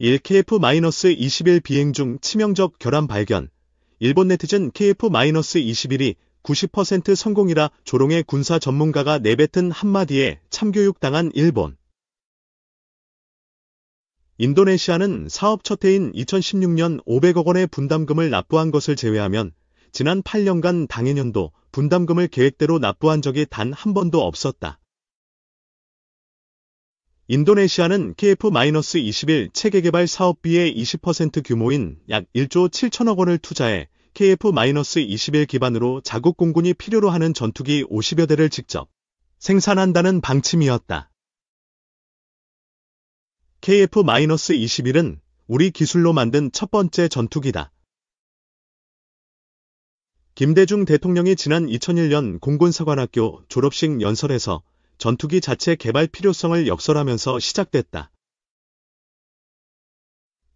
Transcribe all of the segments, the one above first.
1KF-21 비행 중 치명적 결함 발견. 일본 네티즌 KF-21이 90% 성공이라 조롱의 군사 전문가가 내뱉은 한마디에 참교육당한 일본. 인도네시아는 사업 첫 해인 2016년 500억 원의 분담금을 납부한 것을 제외하면 지난 8년간 당해년도 분담금을 계획대로 납부한 적이 단 한 번도 없었다. 인도네시아는 KF-21 체계개발 사업비의 20% 규모인 약 1조 7천억 원을 투자해 KF-21 기반으로 자국 공군이 필요로 하는 전투기 50여 대를 직접 생산한다는 방침이었다. KF-21은 우리 기술로 만든 첫 번째 전투기다. 김대중 대통령이 지난 2001년 공군사관학교 졸업식 연설에서 전투기 자체 개발 필요성을 역설하면서 시작됐다.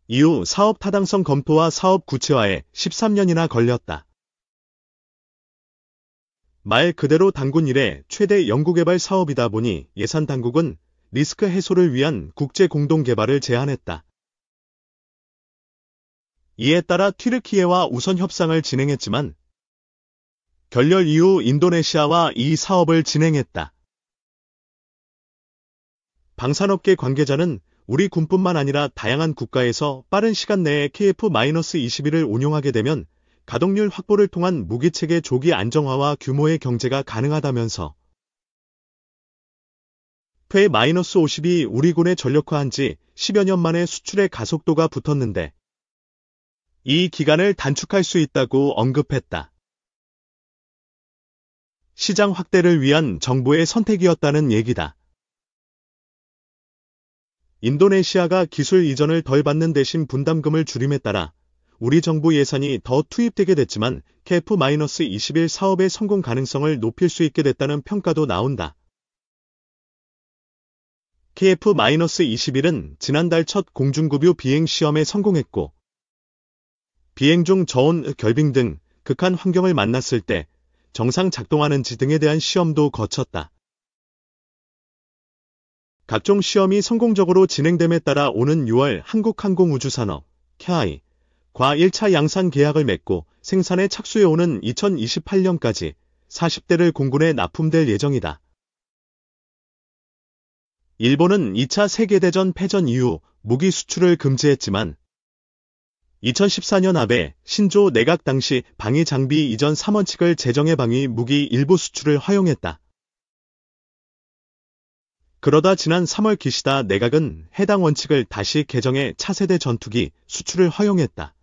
이후 사업 타당성 검토와 사업 구체화에 13년이나 걸렸다. 말 그대로 당군 이래 최대 연구개발 사업이다 보니 예산 당국은 리스크 해소를 위한 국제 공동 개발을 제안했다. 이에 따라 튀르키예와 우선 협상을 진행했지만 결렬 이후 인도네시아와 이 사업을 진행했다. 방산업계 관계자는 우리 군뿐만 아니라 다양한 국가에서 빠른 시간 내에 KF-21을 운용하게 되면 가동률 확보를 통한 무기체계 조기 안정화와 규모의 경제가 가능하다면서 페-52 우리 군의 전력화한 지 10여 년 만에 수출의 가속도가 붙었는데 이 기간을 단축할 수 있다고 언급했다. 시장 확대를 위한 정부의 선택이었다는 얘기다. 인도네시아가 기술 이전을 덜 받는 대신 분담금을 줄임에 따라 우리 정부 예산이 더 투입되게 됐지만 KF-21 사업의 성공 가능성을 높일 수 있게 됐다는 평가도 나온다. KF-21은 지난달 첫 공중급유 비행 시험에 성공했고 비행 중 저온, 결빙 등 극한 환경을 만났을 때 정상 작동하는지 등에 대한 시험도 거쳤다. 각종 시험이 성공적으로 진행됨에 따라 오는 6월 한국항공우주산업 k i 과 1차 양산 계약을 맺고 생산에 착수해 오는 2028년까지 40대를 공군에 납품될 예정이다. 일본은 2차 세계대전 패전 이후 무기 수출을 금지했지만 2014년 아베 신조 내각 당시 방위 장비 이전 3원칙을 제정해 방위 무기 일부 수출을 허용했다. 그러다 지난 3월 기시다 내각은 해당 원칙을 다시 개정해 차세대 전투기 수출을 허용했다.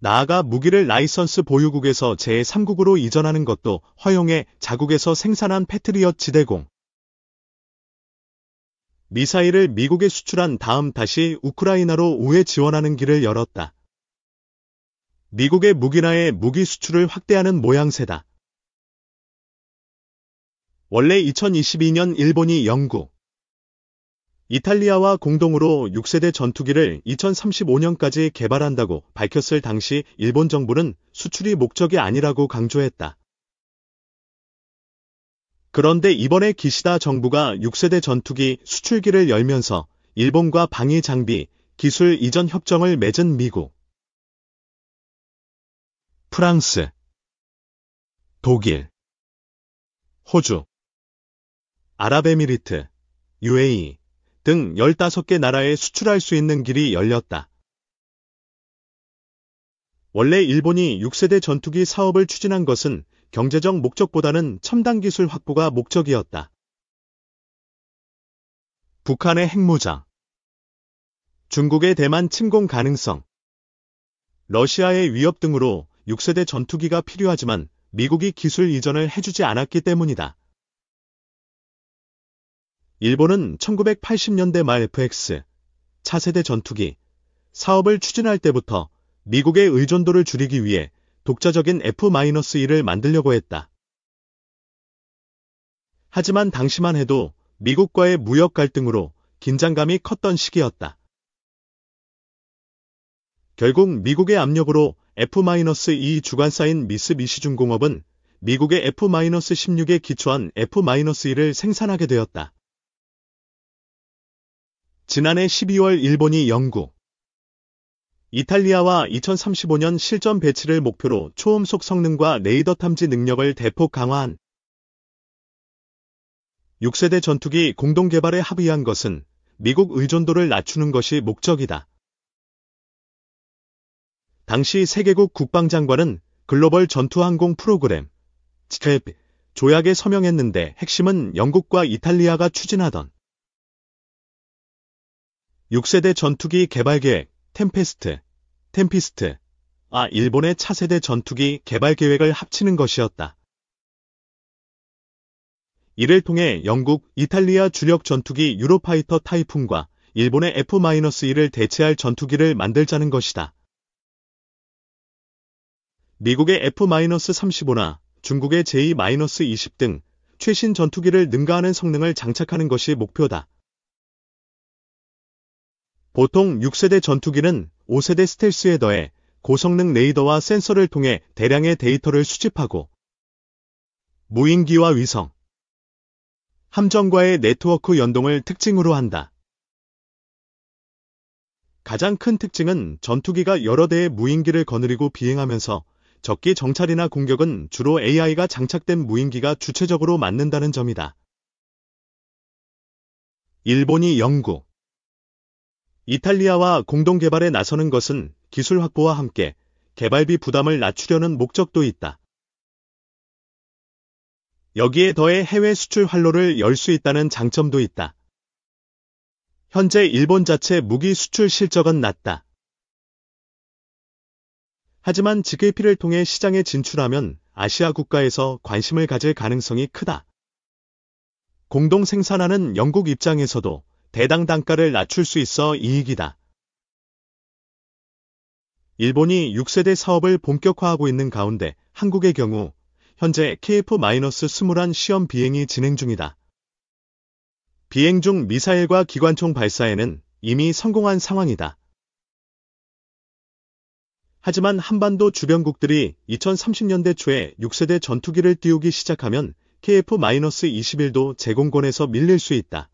나아가 무기를 라이선스 보유국에서 제3국으로 이전하는 것도 허용해 자국에서 생산한 패트리엇 지대공, 미사일을 미국에 수출한 다음 다시 우크라이나로 우회 지원하는 길을 열었다. 미국의 무기나의 무기 수출을 확대하는 모양새다. 원래 2022년 일본이 영국, 이탈리아와 공동으로 6세대 전투기를 2035년까지 개발한다고 밝혔을 당시 일본 정부는 수출이 목적이 아니라고 강조했다. 그런데 이번에 기시다 정부가 6세대 전투기 수출기를 열면서 일본과 방위 장비, 기술 이전 협정을 맺은 미국, 프랑스, 독일, 호주, 아랍에미리트, UAE 등 15개 나라에 수출할 수 있는 길이 열렸다. 원래 일본이 6세대 전투기 사업을 추진한 것은 경제적 목적보다는 첨단 기술 확보가 목적이었다. 북한의 핵무장 중국의 대만 침공 가능성 러시아의 위협 등으로 6세대 전투기가 필요하지만 미국이 기술 이전을 해주지 않았기 때문이다. 일본은 1980년대 말 FX, 차세대 전투기, 사업을 추진할 때부터 미국의 의존도를 줄이기 위해 독자적인 F-1을 만들려고 했다. 하지만 당시만 해도 미국과의 무역 갈등으로 긴장감이 컸던 시기였다. 결국 미국의 압력으로 F-2 주관사인 미쓰비시 중공업은 미국의 F-16에 기초한 F-1을 생산하게 되었다. 지난해 12월 일본이 영국, 이탈리아와 2035년 실전 배치를 목표로 초음속 성능과 레이더 탐지 능력을 대폭 강화한 6세대 전투기 공동 개발에 합의한 것은 미국 의존도를 낮추는 것이 목적이다. 당시 세계국 국방장관은 글로벌 전투항공 프로그램, 스트랩, 조약에 서명했는데 핵심은 영국과 이탈리아가 추진하던 6세대 전투기 개발 계획, 템페스트, 템피스트, 아 일본의 차세대 전투기 개발 계획을 합치는 것이었다. 이를 통해 영국, 이탈리아 주력 전투기 유로파이터 타이푼과 일본의 F-1을 대체할 전투기를 만들자는 것이다. 미국의 F-35나 중국의 J-20 등 최신 전투기를 능가하는 성능을 장착하는 것이 목표다. 보통 6세대 전투기는 5세대 스텔스에 더해 고성능 레이더와 센서를 통해 대량의 데이터를 수집하고 무인기와 위성, 함정과의 네트워크 연동을 특징으로 한다. 가장 큰 특징은 전투기가 여러 대의 무인기를 거느리고 비행하면서 적기 정찰이나 공격은 주로 AI가 장착된 무인기가 주체적으로 맞는다는 점이다. 일본이 영구 이탈리아와 공동 개발에 나서는 것은 기술 확보와 함께 개발비 부담을 낮추려는 목적도 있다. 여기에 더해 해외 수출 활로를 열 수 있다는 장점도 있다. 현재 일본 자체 무기 수출 실적은 낮다. 하지만 GKP를 통해 시장에 진출하면 아시아 국가에서 관심을 가질 가능성이 크다. 공동 생산하는 영국 입장에서도 대당 단가를 낮출 수 있어 이익이다. 일본이 6세대 사업을 본격화하고 있는 가운데 한국의 경우 현재 KF-21 시험 비행이 진행 중이다. 비행 중 미사일과 기관총 발사에는 이미 성공한 상황이다. 하지만 한반도 주변국들이 2030년대 초에 6세대 전투기를 띄우기 시작하면 KF-21도 제공권에서 밀릴 수 있다.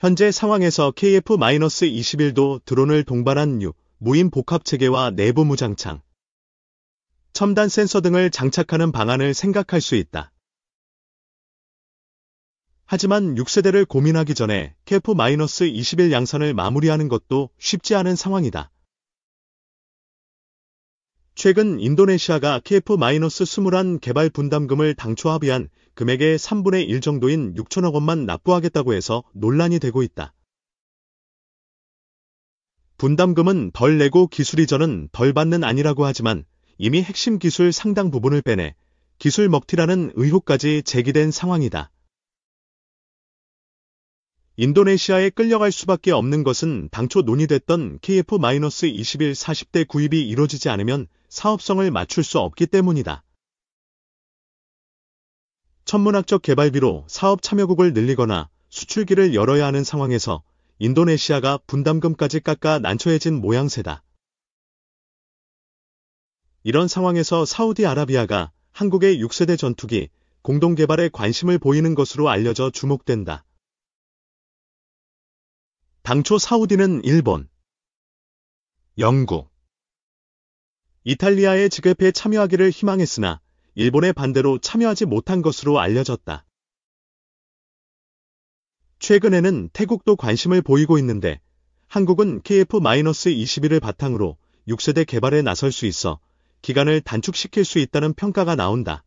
현재 상황에서 KF-21도 드론을 동반한 뉴 무인 복합체계와 내부 무장창, 첨단 센서 등을 장착하는 방안을 생각할 수 있다. 하지만 6세대를 고민하기 전에 KF-21 양산을 마무리하는 것도 쉽지 않은 상황이다. 최근 인도네시아가 KF-21 개발 분담금을 당초 합의한 금액의 3분의 1 정도인 6천억 원만 납부하겠다고 해서 논란이 되고 있다. 분담금은 덜 내고 기술 이전은 덜 받는 아니라고 하지만 이미 핵심 기술 상당 부분을 빼내 기술 먹튀라는 의혹까지 제기된 상황이다. 인도네시아에 끌려갈 수밖에 없는 것은 당초 논의됐던 KF-21 40대 구입이 이루어지지 않으면 사업성을 맞출 수 없기 때문이다. 천문학적 개발비로 사업 참여국을 늘리거나 수출기를 열어야 하는 상황에서 인도네시아가 분담금까지 깎아 난처해진 모양새다. 이런 상황에서 사우디아라비아가 한국의 6세대 전투기 공동개발에 관심을 보이는 것으로 알려져 주목된다. 당초 사우디는 일본, 영국, 이탈리아의 지급에 참여하기를 희망했으나 일본의 반대로 참여하지 못한 것으로 알려졌다. 최근에는 태국도 관심을 보이고 있는데 한국은 KF-21을 바탕으로 6세대 개발에 나설 수 있어 기간을 단축시킬 수 있다는 평가가 나온다.